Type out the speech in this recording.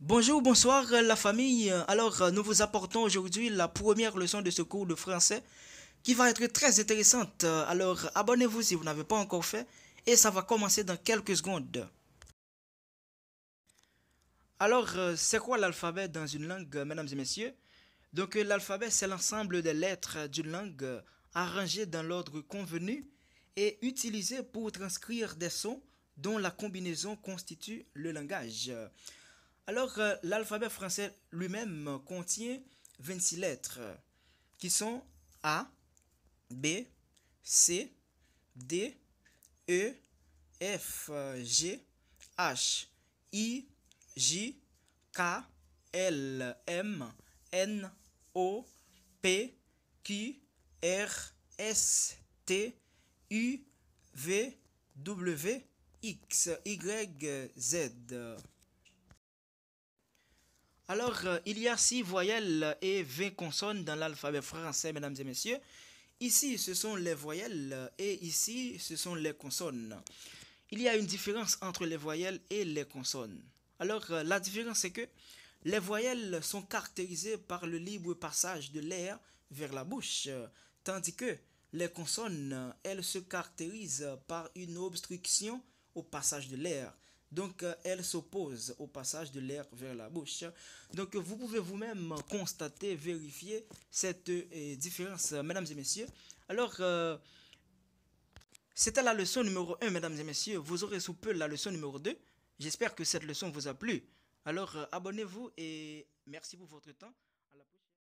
Bonjour, bonsoir euh, la famille. Alors, euh, nous vous apportons aujourd'hui la première leçon de ce cours de français qui va être très intéressante. Euh, alors, abonnez-vous si vous n'avez pas encore fait et ça va commencer dans quelques secondes. Alors, c'est quoi l'alphabet dans une langue, mesdames et messieurs Donc, l'alphabet, c'est l'ensemble des lettres d'une langue arrangées dans l'ordre convenu et utilisées pour transcrire des sons dont la combinaison constitue le langage alors euh, l'alphabet français lui-même contient 26 lettres qui sont A, B, C, D, E, F, G, H, I, J, K, L, M, N, O, P, Q, R, S, T, U, V, W, X, Y, Z. Alors, euh, il y a six voyelles et 20 consonnes dans l'alphabet français, mesdames et messieurs. Ici, ce sont les voyelles et ici, ce sont les consonnes. Il y a une différence entre les voyelles et les consonnes. Alors, euh, la différence, c'est que les voyelles sont caractérisées par le libre passage de l'air vers la bouche, tandis que les consonnes, elles se caractérisent par une obstruction au passage de l'air. Donc, euh, elle s'oppose au passage de l'air vers la bouche. Donc, vous pouvez vous-même constater, vérifier cette euh, différence, mesdames et messieurs. Alors, euh, c'était la leçon numéro 1, mesdames et messieurs. Vous aurez sous peu la leçon numéro 2. J'espère que cette leçon vous a plu. Alors, abonnez-vous et merci pour votre temps.